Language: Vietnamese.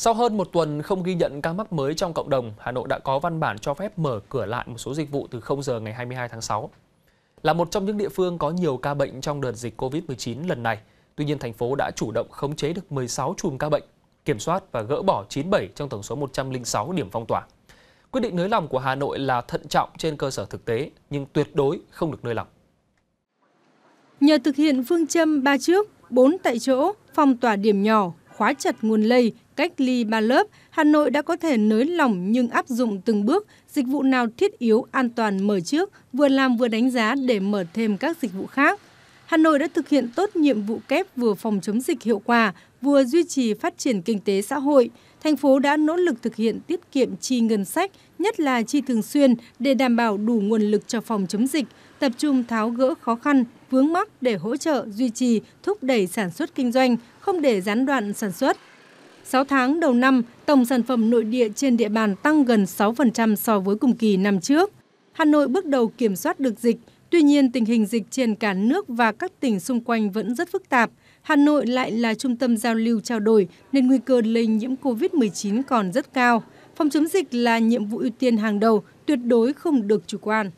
Sau hơn một tuần không ghi nhận ca mắc mới trong cộng đồng, Hà Nội đã có văn bản cho phép mở cửa lại một số dịch vụ từ 0 giờ ngày 22 tháng 6. Là một trong những địa phương có nhiều ca bệnh trong đợt dịch COVID-19 lần này, tuy nhiên thành phố đã chủ động khống chế được 16 chùm ca bệnh, kiểm soát và gỡ bỏ 97 trong tổng số 106 điểm phong tỏa. Quyết định nới lỏng của Hà Nội là thận trọng trên cơ sở thực tế, nhưng tuyệt đối không được nới lỏng. Nhờ thực hiện phương châm ba trước, bốn tại chỗ, phong tỏa điểm nhỏ, khóa chặt nguồn lây cách ly ba lớp, Hà Nội đã có thể nới lỏng nhưng áp dụng từng bước, dịch vụ nào thiết yếu an toàn mở trước, vừa làm vừa đánh giá để mở thêm các dịch vụ khác. Hà Nội đã thực hiện tốt nhiệm vụ kép vừa phòng chống dịch hiệu quả, vừa duy trì phát triển kinh tế xã hội. Thành phố đã nỗ lực thực hiện tiết kiệm chi ngân sách, nhất là chi thường xuyên để đảm bảo đủ nguồn lực cho phòng chống dịch, tập trung tháo gỡ khó khăn, vướng mắc để hỗ trợ, duy trì, thúc đẩy sản xuất kinh doanh, không để gián đoạn sản xuất. 6 tháng đầu năm, tổng sản phẩm nội địa trên địa bàn tăng gần 6% so với cùng kỳ năm trước. Hà Nội bước đầu kiểm soát được dịch, tuy nhiên tình hình dịch trên cả nước và các tỉnh xung quanh vẫn rất phức tạp. Hà Nội lại là trung tâm giao lưu trao đổi nên nguy cơ lây nhiễm COVID-19 còn rất cao. Phòng chống dịch là nhiệm vụ ưu tiên hàng đầu, tuyệt đối không được chủ quan.